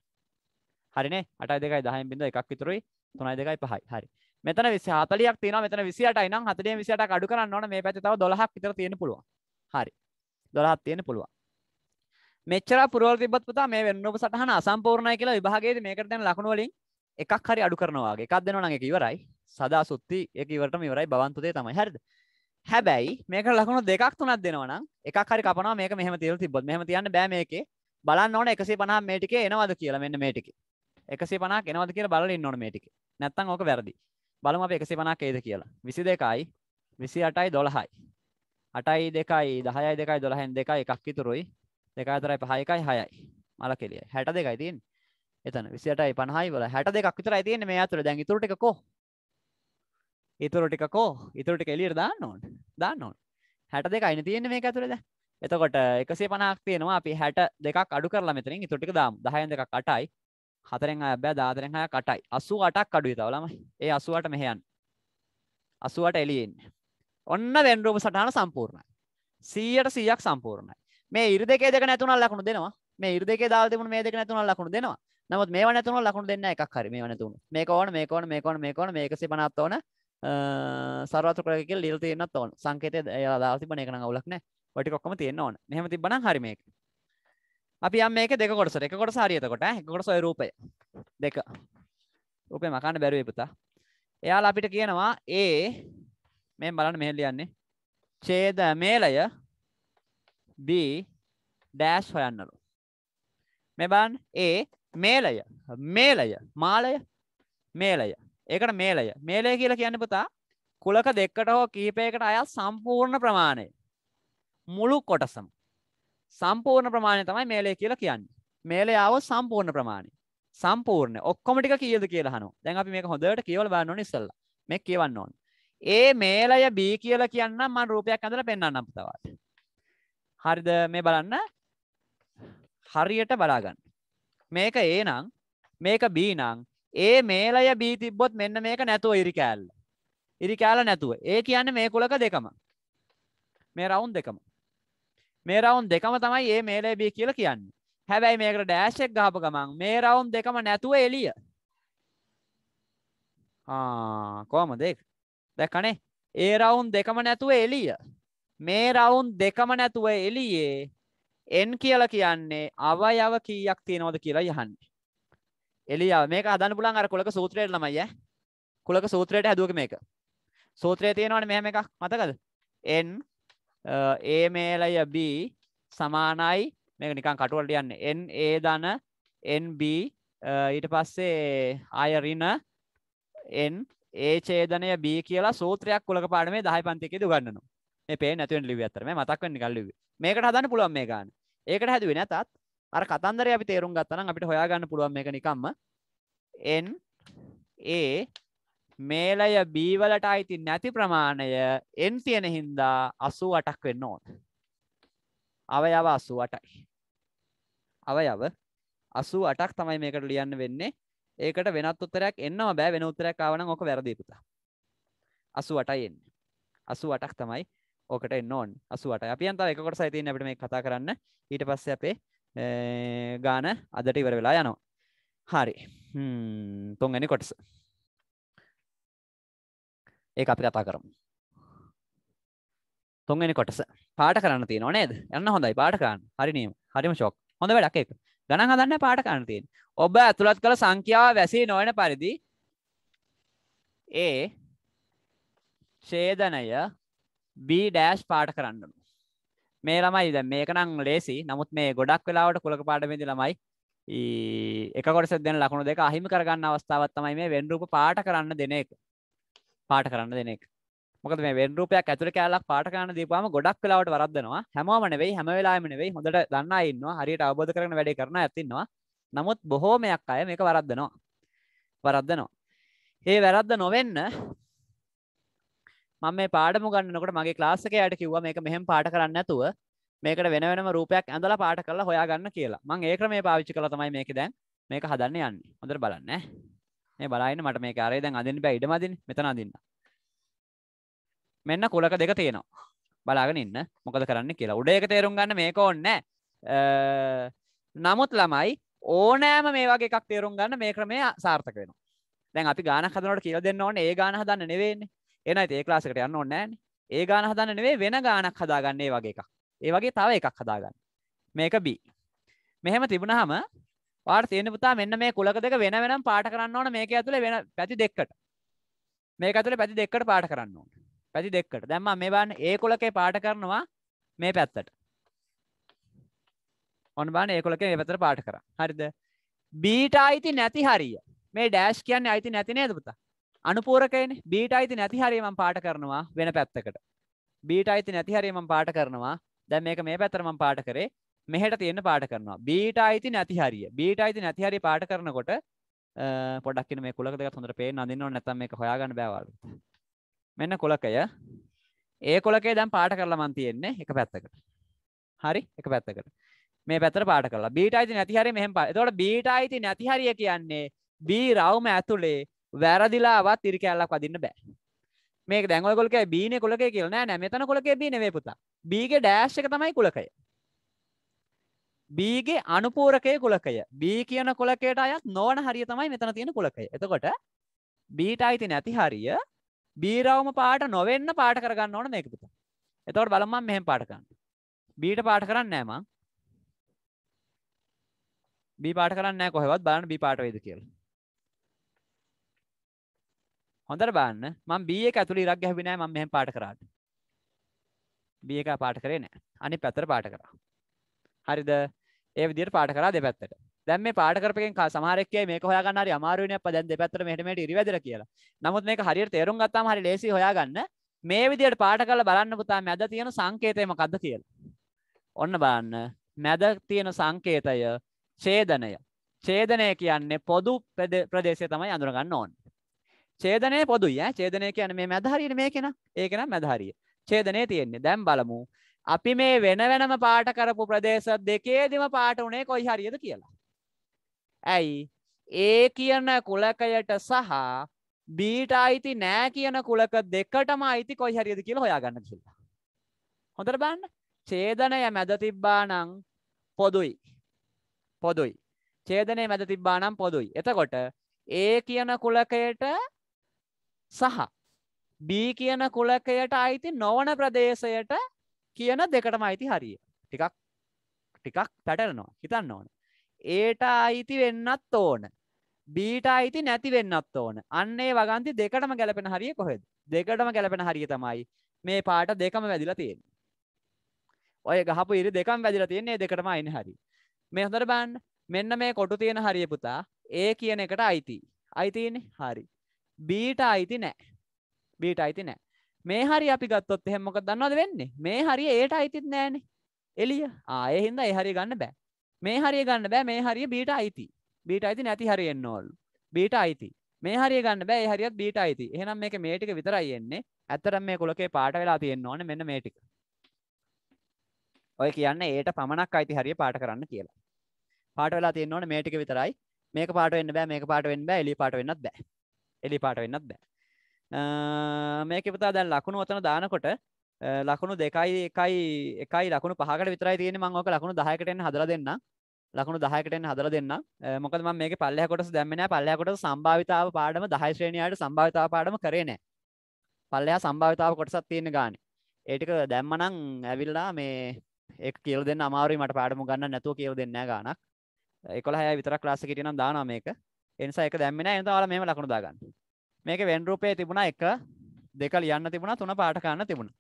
හරිනේ අට දෙකයි දහම් බිඳ එකක් විතුරයි තුනයි දෙකයි පහයි හරි මෙතන විසිහතලයක් තියෙන මෙතන විසිටයි නම් හතේ විසිට අඩු කරන්න ඕන මේ පැති තව දොලහක් විතර තියෙන පුළුවන් හරි දොලහත් තියෙන පුළුවන් මෙච්චර පුරවල් තිබත් පුතා මේ වෙන්නපු සටහන අසම්පූර්ණයි කියලා විභාගයේදී මේකට දැන් ලකුණු වලින් එකක් හරි අඩු කරනවාගේ එකක් දෙනවා නම් එක ඉවරයි සදා සුත්ති එක ඉවරටම ඉවරයි බවන්තුතේ තමයි හරිද හැබැයි මේක ලකුණු දෙකක් තුනක් දෙනවා නම් එකක් හරි කපනවා මේක මෙහෙම තියලා තිබ්බොත් මෙහෙම තියන්න බෑ මේකේ බලන්න ඕන 150 මේ ටිකේ එනවද කියලා මෙන්න මේ ටිකේ 150ක් එනවද කියලා බලලා ඉන්න ඕන මේ ටිකේ නැත්තම් ඕක වැරදි බලමු අපි 150ක් එයිද කියලා 22යි 28යි 12යි 8යි 2යි 10යි 2යි 12යි 2යි එකක් ඉතුරුයි 2 4යි 5යි 1යි 6යි මල කෙලියයි 62යි තියෙන්නේ එතන විසියටයි පණහයි වල හැට දෙකක් විතරයි තියෙන්නේ මේ ඇතුළේ දැන් ඉතුරු ටික කො ඉතුරු ටික කො ඉතුරු ටික එළියට දාන්න ඕන දාන්න ඕන 62යිනේ තියෙන්නේ මේක ඇතුළේ දැන් එතකොට 150ක් තියෙනවා අපි 62ක් අඩු කරලා මෙතනින් ඉතුරු ටික දාමු 10න් 2ක් 8යි 4න් 6ක් බෑ 14න් 6ක් 8යි 88ක් අඩුයි තව ළමයි ඒ 88 මෙහෙ යන්න 88 එළියේ එන්න ඔන්න වෙන් රූප සටහන සම්පූර්ණයි 100ට 100ක් සම්පූර්ණයි මේ ඉරි දෙකේ දෙක නැතුණා ලකුණු දෙනවා මේ ඉරි දෙකේ දාලා තිබුණු මේ දෙක නැතුණා ලකුණු දෙනවා නමුත් මේවා නැතුනොත් ලකුණු දෙන්න එකක් හරි මේවා නැතුනොත් මේක ඕන මේක ඕන මේක ඕන මේක ඕන මේක 150ක් ඕන සර්වත්‍ර ක්‍රයක කියලා ලියලා තියෙන්නත් ඕන සංකේතය එයාලා දාලා තිබුණ එක නම් අවුලක් නැහැ ඔය ටික ඔක්කොම තියෙන්න ඕන මෙහෙම තිබ්බනම් හරි මේක අපි යම් මේක දෙක කොටස එක කොටස හරි එතකොට එක කොටස ඔය රූපය දෙක රූපේ මකන්න බැරුවේ පුතා එයාලා අපිට කියනවා ඒ මෙන් බලන්න මෙහෙ ලියන්නේ ඡේද මේලය b ඩෑෂ් හොයන්නලු මේ බලන්න a මේලය මේලය මාලය මේලය ඒකට මේලය මේලය කියලා කියන්න පුතා කුලක දෙක්කට හෝ කීපයකට අයත් සම්පූර්ණ ප්‍රමාණය මුළු කොටසම සම්පූර්ණ ප්‍රමාණය තමයි මේලය කියලා කියන්නේ මේලේ ආව සම්පූර්ණ ප්‍රමාණය සම්පූර්ණ ඔක්කොම ටික කීයද කියලා අහනවා දැන් අපි මේක හොඳට කියවලා බලන්න ඕනේ ඉස්සෙල්ලා මේක කියවන්න ඕනේ ඒ මේලය B කියලා කියන්නම් මම රූපයක් ඇඳලා පෙන්වන්නම් පුතාට හරිද මේ බලන්න හරියට බලා ගන්න මේක ඒනං මේක බීනං ඒ මේලය බී තිබ්බොත් මෙන්න මේක නැතුව ඉරිකෑල්ල ඉරිකෑල නැතුව ඒ කියන්න මේ කුලක දෙකම මේ රවුන් දෙකම මේ රවුන් දෙකම තමයි ඒ මේලේ බී කියල කියන්න හැබැයි මේකට ඩෑශ්ෙක් ගහප ගමන් මේ රවුන් දෙකම නැතුව එලිය කෝම දෙක් දැක්කනේ ඒ රවුන් දෙකම නැතුව එලිය මේ රවුන් දෙකම නැතුව එලියේ එන් කියලා කියන්නේ අවයව කීයක් තියෙනවද කියලා යහන්නේ. එළියව මේක හදන්න පුළුවන් අර කුලක සූත්‍රයට ළමයි ඈ. කුලක සූත්‍රයට හැදුවක මේක. සූත්‍රයේ තියෙනවනේ මෙහෙම එකක් මතකද? n a මේලය b සමානයි මේක නිකන් කටුවල ලියන්නේ n a ධන n b ඊට පස්සේ ආය ඍණ n a ඡේදනය b කියලා සූත්‍රයක් කුලක පාඩමේ 10 පන්තියකදී උගන්වනවා. මේ පේ නැතිවෙන් ලිව අතරම මතක් වෙන්න කල්ලිව මේකට හදන්න පුළුවන් මේ ගන්න ඒකට හැදුව නැතත් අර කතන්දර අපි තේරුම් ගත්තනම් අපිට හොයාගන්න පුළුවන් මේක නිකම්ම එන් ඒ මේලය බීවලට අයිති නැති ප්‍රමාණය එන් තියෙන හින්දා අසූ අටක් වෙන්න ඕන අවයව අසූ අටයි අවයව අසූ අටක් තමයි මේකට ලියන්න වෙන්නේ ඒකට වෙනත් උත්තරයක් එන්නවා බෑ වෙන උත්තරයක් ආවනම් ඕක වැරදි පුතා අසූ අටයි එන්නේ අසූ අටක් තමයි ඕකට එන්නෝන් අසුවට අපියන්ත එකකොට සයිතින් අපට මේ කතා කරන්න ඊට පස්ස අපේ ගාන අදට ඉවර වෙලා යනවා හරි තුන්ගනි කොටස ඒ අපි කතා කරමු තුන්ගනි කොටස පාට කරන්න තිය නොනේද යන්න හොඳයි පාටකාන්න හරිනීම හරිම ශෝක් හොඳ වැඩක් එක ගණන් හදන්න පාට කරනතින් ඔබ ඇතුළත් කළ සංඛ්‍යාව වැසී නොවන පරිදි ඒ ඡේදනය B ඩෑශ් පාට කරන්නනු මේ ළමයි ද මේක නම් ලේසි නමුත් මේ ගොඩක් වෙලාවට කොළක පාඩමේදි ළමයි එකකොට සදන ලකුණු දෙක අහිමි කරගන්න අවස්ථාවත් තමයි මේ වෙන්රූප පාට කරන්න දෙන එක පාට කරන්න දෙනෙක් මොකද මේ වෙන්රූපයක් ඇතුළ කෑලක් පාට කරන්න දීපුවාම ගොඩක් වෙලාවට වරද්දනවා හැමෝම නෙවෙයි හැම වෙලාවෙම නෙවෙයි හොඳට දන්නා ඉන්නවා හරියට අවබෝධ කරගෙන වැඩේ කරන ඇතින්නවා නමුත් බොහෝමයක් අය මේක වරද්දනවා වරද්දනවා ඒ වැරද්ද නොවෙන්න මම මේ පාඩම ගන්නකොට මගේ ක්ලාසක යට කිව්ව මේක මෙහෙම පාට කරන්න ඇතුව මේකට වෙන වෙනම රූපයක් ඇඳලා පාට කරලා හොයාගන්න කියලා මං ඒ ක්‍රමේ පාවිච්චි කළා තමයි මේක දැන් මේක හදන්න යන්නේ හොඳට බලන්න මේ බලන්න මට මේක අරේ දැන් අදින්න බෑ ඉඩම අදින්න මෙතන අදින්න මෙන්න කුලක දෙක තියෙනවා බලාගෙන ඉන්න මොකද කරන්න කියලා උඩ එක තේරුම් ගන්න මේක ඕන්න නමුත් ළමයි ඕනෑම මේ වගේ එකක් තේරුම් ගන්න මේ ක්‍රමය සාර්ථක වෙන දැන් අපි ගාන හදනට කියල දෙන්න ඕන ඒ ගාන හදන්න නෙවෙන්නේ එන අයිති ඒ ලාසකට යන්න ඕන්නෑන ඒ ගාන හදන්න නෙවේ වෙන ගානක් හදාගන්නේ වගේ එකක් ඒ වගේ තව එකක් හදාගන්න මේක බී මෙහෙම තිබුණහම පාට තියෙන පුතා මෙන්න මේ කුලක දෙක වෙන වෙනම් පාට කරන්න ඕන මේක ඇතුළේ වෙන පැති දෙකට මේක ඇතුළේ පැති දෙකට පාට කරන්න ඕන පැති දෙකට දැන් මම මේ බලන්න ඒ කුලකේ පාට කරනවා මේ පැත්තට ඔන්න බලන්න ඒ කුලකේ මේ පැත්තට පාට කරා හරිද b ට අයිති නැති හරිය මේ ඩෑෂ් කියන්නේ අයිති නැති නේද පුතා අනුපූරකයිනේ බීට අයිති නැති හරිය මම පාට කරනවා වෙන පැත්තකට බීට අයිති නැති හරිය මම පාට කරනවා දැන් මේක මේ පැත්තට මම පාට කරේ මෙහෙට තියෙන පාට කරනවා බීට අයිති නැති හරිය බීට අයිති නැති හරිය පාට කරනකොට පොඩක් කියන මේ කුලක දෙකත් හොඳට පේන්න අඳින්න ඕනේ නැත්නම් මේක හොයාගන්න බෑ වගේ මෙන්න කුලකය ඒ කොලකේ දැම් පාට කරලා මන් තියෙන්නේ එක පැත්තකට හරි එක පැත්තකට මේ පැතර පාට කරලා බීට අයිති නැතිහරි මෙහම පා තොට බීට අයිති නැතිහරිය කියන්නේ බී රවම ඇතුළේ වැරදිලාවත් ඉරි කැල්ලක් වදින්න බෑ මේක දැන් ඔයගොල්ලෝ කිය බීනේ කුලකය කියලා නෑ නෑ මෙතන කුලකය බී නෙවෙයි පුතා බී ගේ ඩෑෂ් එක තමයි කුලකය බී ගේ අනුපූරකයේ කුලකය බී කියන කුලකයට අයත් නොවන හරිය තමයි මෙතන තියෙන කුලකය එතකොට බීට අයිති නැති හරිය බීරවම පාට නොවෙන්න පාට කරගන්න ඕන මේක පුතා එතකොට බලමු මම මෙහෙම පාට කරන්න බීට පාට කරන්නේ නැහැ මං බී පාට කරන්නේ නැහැ කොහෙවත් බලන්න බී පාට වෙයිද කියලා හොඳට බාන්න මං බිය එක ඇතුළ ඉරක් ගැහවිනෑ මම මෙහෙම පාට කරාට බිය එක පාට කරේ නෑ අනි පැතර පාට කරා හරිද ඒ විදිහට පාට කරා දෙපැත්තට දැන් මේ පාට කරපෙන් සමහරෙක්ගේ මේක හොයාගන්න හරි අමාරු වෙනවා දැන් දෙපැත්තට මෙහෙට මෙහෙට ඉරිවැදලා කියලා නමුත් මේක හරියට තේරුම් ගත්තාම හරි ලේසි හොයාගන්න මේ විදිහට පාට කරලා බලන්න පුතා මැද තියෙන සංකේතය මොකද්ද කියලා ඔන්න බලන්න මැද තියෙන සංකේතය ඡේදනය ඡේදනය කියන්නේ පොදු ප්‍රදේශය තමයි අඳුරගන්න ඕනේ ඡේදනයේ පොදුයි ඈ ඡේදනය කියන්නේ මේ මැද හරියනේ මේකේන ඒක නම් මැද හරිය ඡේදනයේ තියෙන්නේ දැන් බලමු අපි මේ වෙන වෙනම පාට කරපු ප්‍රදේශ දෙකේදීම පාට උනේ කොයි හරියද කියලා ඇයි ඒ කියන කුලකයට සහ බීට අයිති නෑ කියන කුලක දෙකටම අයිති කොයි හරියද කියලා හොයාගන්න කියලා. හොඳට බලන්න. ඡේදනය මැද තිබ්බා නම් පොදුයි. පොදුයි. ඡේදනය මැද තිබ්බා නම් පොදුයි. එතකොට ඒ කියන කුලකයට සහ B කියන කුලකයට අයිති නොවන ප්‍රදේශයට කියන දෙකටම අයිති හරිය ටිකක් ටිකක් පැටරනවා හිතන්න ඕන ඒට අයිති වෙන්නත් ඕන බීට අයිති නැති වෙන්නත් ඕන අන්නේ වගන්ති දෙකටම ගැලපෙන හරිය කොහෙද දෙකටම ගැලපෙන හරිය තමයි මේ පාට දෙකම වැදිලා තියෙන ඔය ගහපු ඉරි දෙකම් වැදිලා තියන්නේ දෙකටම අයින හරි මේ හොඳට බන්න මෙන්න මේ කොටු තියෙන හරිය පුතා ඒ කියන එකට අයිති අයිතියන්නේ හරි බීට අයිති නෑ බීට අයිති නෑ මේ හරි අපි ගත්තොත් එහෙම මොකක් දන්නවද වෙන්නේ මේ හරි ඒට අයිතිත් නෑනේ එලිය ආයෙ හින්දා ඒ හරිය ගන්න බෑ මේ හරිය ගන්න බෑ මේ හරිය බීට අයිති බීට අයිති නැති හරිය එන්න ඕල් බීට අයිති මේ හරිය ගන්න බෑ ඒ හරියත් බීට අයිති එහෙනම් මේක මේ ටික විතරයි එන්නේ ඇත්තටම මේ කුලකේ පාට වෙලා තියෙන්න ඕනේ මෙන්න මේ ටික ඔය කියන්න ඒට පමණක් අයිති හරිය පාට කරන්න කියලා පාට වෙලා තියෙන්න ඕනේ මේ ටික විතරයි මේක පාට වෙන්න බෑ මේක පාට වෙන්න බෑ එළිය පාට වෙන්නත් බෑ එලි පාට වෙන්නත් බෑ මේක පුතා දැන් ලකුණු ඔතන දානකොට ලකුණු දෙකයි එකයි එකයි ලකුණු පහකට විතරයි තියෙන මං ඕක ලකුණු දහයකටෙන් හදලා දෙන්න ලකුණු දහයකටෙන් හදලා දෙන්න මොකද මම මේක පල්ලෙහා කොටස දැම්මේ නැහැ පල්ලෙහා කොටස සම්භාවිතාව පාඩම 10 ශ්‍රේණියට සම්භාවිතාව පාඩම කරේ නැහැ පල්ලයා සම්භාවිතාව කොටසක් තියෙන ගානේ ඒටික දැම්මනං ඇවිල්ලා මේ එක් කියල් දෙන්න අමාරුවීමට පාඩමු ගන්න නැතුව කියව දෙන්න ගානක් එකොළ හැය විතර ක්ලාසිකට නම් දානමේක ඒ නිසා ඒක දැම්මේ නැහැ. එතන ඔයාලා මෙහෙම ලකුණු දාගන්න. මේකේ වෙන් රූපේ තිබුණා 1 2 ලියන්න තිබුණා 3 පාට ගන්න තිබුණා.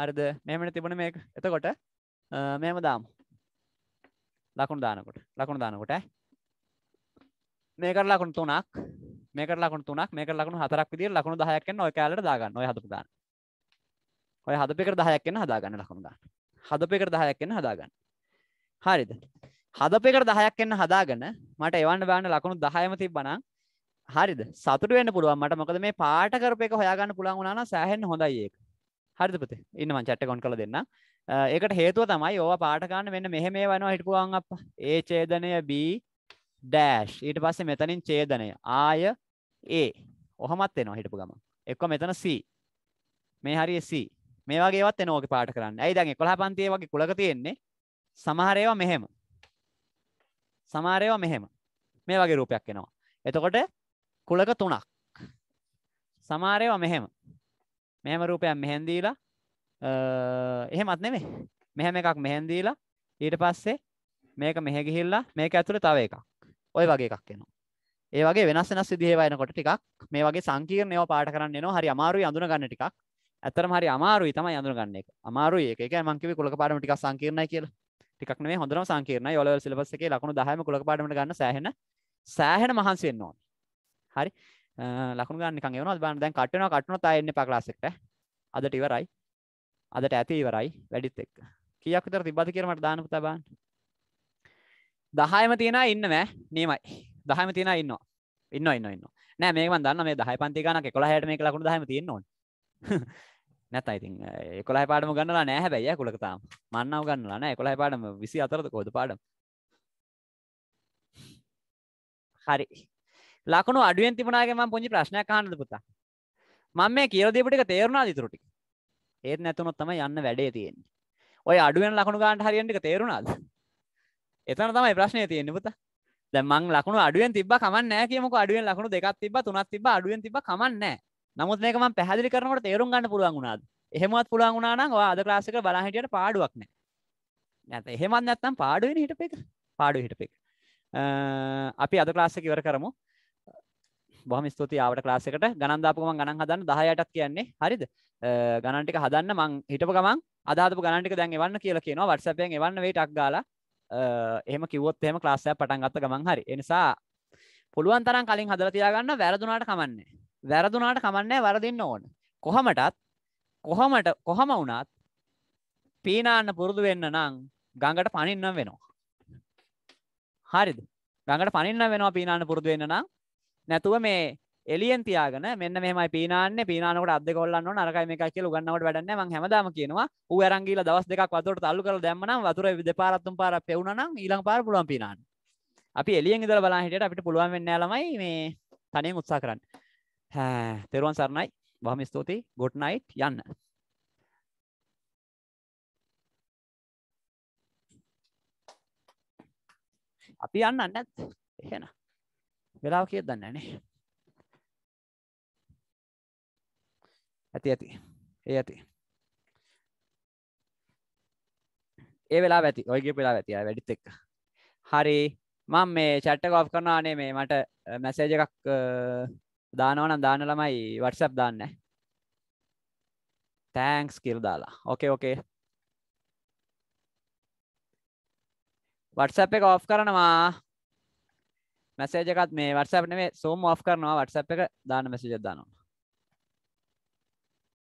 හරිද? මෙහෙමනේ තිබුණේ මේක. එතකොට මෙහෙම දාමු. ලකුණු දානකොට. ලකුණු දානකොට ඈ. මේකට ලකුණු 3ක් මේකට ලකුණු 3ක් මේකට ලකුණු 4ක් විදියට ලකුණු 10ක් එන්න ඔය කැලලට දාගන්න. ඔය හදපු දාන්න. ඔය හදපේකට 10ක් එන්න හදාගන්න ලකුණු දාන්න. හදපේකට 10ක් එන්න හදාගන්න. හරිද? හදපේකට දහයක් එන්න හදාගන්න මට එවන්න බෑන්න ලකුණු දහයම තිබ්බනම් හරිද සතුට වෙන්න පුළුවන් මට මොකද මේ පාට කරප එක හොයාගන්න පුළුවන් වුණා නම් සෑහෙන්න හොඳයි ඒක හරිද පුතේ ඉන්න මං chat account කරලා දෙන්න ඒකට හේතුව තමයි ඕවා පාට ගන්න මෙන්න මෙහෙම වෙනවා හිටපුවාන් අප්පා a ඡේදනය b dash ඊට පස්සේ මෙතනින් ඡේදනය ආය a ඔහමත් එනවා හිටපු ගමන් එක්ක මෙතන c මේ හරිය c මේ වගේ ඒවත් එනවා ඔගේ පාට කරන්න. ඇයි දැන් 11 පන්තියේ වගේ කුලක තියෙන්නේ සමහර ඒවා මෙහෙම සමහර ඒවා මෙහෙම. මේ වගේ රූපයක් එනවා. එතකොට කුලක තුනක්. සමහර ඒවා මෙහෙම. මෙහෙම රූපයක් මෙහෙන් දීලා එහෙමත් නෙමෙයි. මෙහෙම එකක් මෙහෙන් දීලා ඊට පස්සේ මේක මෙහෙ ගිහිල්ලා මේක ඇතුලේ තව එකක්. ওই වගේ එකක් එනවා. ඒ වගේ වෙනස් වෙනස් විදිහේ ඒවා එනකොට ටිකක් මේ වගේ සංකීර්ණ ඒවා පාඩ කරන්න එනවා. හරි අමාරුයි අඳුනගන්න ටිකක්. ඇත්තටම හරි අමාරුයි තමයි අඳුනගන්න එක. අමාරුයි ඒක. ඒ කියන්නේ මං කිව්වේ කුලක පාඩම ටිකක් සංකීර්ණයි කියලා. ටිකක් නෙමෙයි හොඳටම සංකීර්ණයි. O level syllabus එකේ ලකුණු 10ම කුලක පාඩමකට ගන්න සෑහෙන සෑහෙන මහන්සි වෙන්න ඕනේ. හරි. ලකුණු ගන්න නිකන් එවනවාද බලන්න දැන් කට් වෙනවා කට් වුණොත් ආයෙ එන්න එපා ක්ලාස් එකට. අදට ඉවරයි. අදට ඇති ඉවරයි වැඩිත් එක්ක. කීයක් විතර තිබ්බද කියලා මට දාන්න පුතා බලන්න. 10ම තියනා ඉන්න බෑ. නියමයි. 10ම තියනා ඉන්නවා. ඉන්නවා ඉන්නවා ඉන්නවා. නෑ මේක මම දන්නවා මේ 10 පන්ති ගණක් 11 හැට මේක ලකුණු 10ම තියෙන්න ඕනේ. නැත ඉතින් එකොලයි පාඩම ගන්නලා නෑ හැබැයි කුලකතාම මන්නාව ගන්නලා නෑ එකොලයි පාඩම විසි අතරද කෝද පාඩම් හරි ලකුණු අඩුවෙන් තිබුණාගේ මම පුංචි ප්‍රශ්නයක් අහන්නද පුතා මම මේ කියලා දීපු ටික තේරුණාද ඊටු ටික ඒත් නැතුනොත් තමයි යන්න වැඩේ තියෙන්නේ ඔය අඩුවෙන් ලකුණු ගන්න හරියන්න ටික තේරුණාද එතන තමයි ප්‍රශ්නේ තියෙන්නේ පුතා දැන් මං ලකුණු අඩුවෙන් තිබ්බා කමක් නෑ කියමුකෝ අඩුවෙන් ලකුණු දෙකක් තිබ්බා තුනක් තිබ්බා අඩුවෙන් තිබ්බා කමක් නෑ නමුත් මේක මම පැහැදිලි කරනකොට තේරුම් ගන්න පුළුවන් වුණාද? එහෙමවත් පුළුවන් වුණා නම් ඔයා අද ක්ලාස් එක බලන් හිටියට පාඩුවක් නැහැ. නැත්නම් එහෙමත් නැත්නම් පාඩුවෙන හිටපෙක. පාඩුවේ හිටපෙක. අපි අද ක්ලාස් එක ඉවර කරමු. බොහම ස්තුතියි ආවට ක්ලාස් එකට ගණන් දාපු ගමන් ගණන් හදන්න 10ටක් කියන්නේ හරිද ගණන් ටික හදන්න මං හිටපු ගමන් අදාදපු ගණන් ටික දැන් එවන්න කියලා කියනවා WhatsApp එකෙන් එවන්න වෙයි ටක් ගාලා එහෙම කිව්වොත් එහෙම ක්ලාස් එකක් පටන් ගත්ත ගමන් හරි ඒ නිසා පුළුවන් තරම් කලින් හදලා තියාගන්න වැරදුනාට කමන්නේ වැරදුනාට කමන්නෑ වරදින්න ඕන කොහමටත් කොහමට කොහම වුණත් පීනාන්න පුරුදු වෙන්න නං ගඟට පනින්නම් වෙනවා හරිද ගඟට පනින්න වෙනවා පීනාන්න පුරුදු වෙන්න නම් නැතුව මේ එලියෙන් තියාගෙන මෙන්න මෙහෙමයි පීනාන්නේ පීනානකොට අද්ද කොල්ලන්න ඕන නරකයි මේකයි කියලා උගන්වන්නකොට වැඩක් නැහැ මං හැමදාම කියනවා ඌ අරන් ගිහලා දවස් දෙකක් වතුරට තල්ලු කරලා දැම්ම නම් වතුර දෙපාරක් තුන් පාරක් පෙවුණා නම් ඊළඟ පාර පුළුවන් පීනාන්න අපි එලියෙන් ඉඳලා බලන් හිටියට අපිට පුළුවන් වෙන්නේ නැහැ ළමයි මේ තනියෙන් උත්සාහ කරන්න හෑ තෙරුවන් සරණයි බොහොම ස්තුතියි ගුඩ් නයිට් යන්න අපි යන්න නැත් එහෙනම් වෙලාව කීයද දන්නේ නැහැ ඇති ඇති ඒ ඇති ඒ වෙලාව ඇති ඔය ගිය වෙලාව ඇති ආ වැඩිත් එක්ක හරි මම මේ chat එක off කරනවා නේ මේ මට message එකක් දානවනම් දාන්න ළමයි WhatsApp දාන්න තෑන්ක්ස් කියලා දාලා ඕකේ ඕකේ WhatsApp එක off කරනවා මැසේජ් එකත් මේ WhatsApp නෙමෙයි Zoom off කරනවා WhatsApp එක දාන්න මැසේජ් එකක් දානවා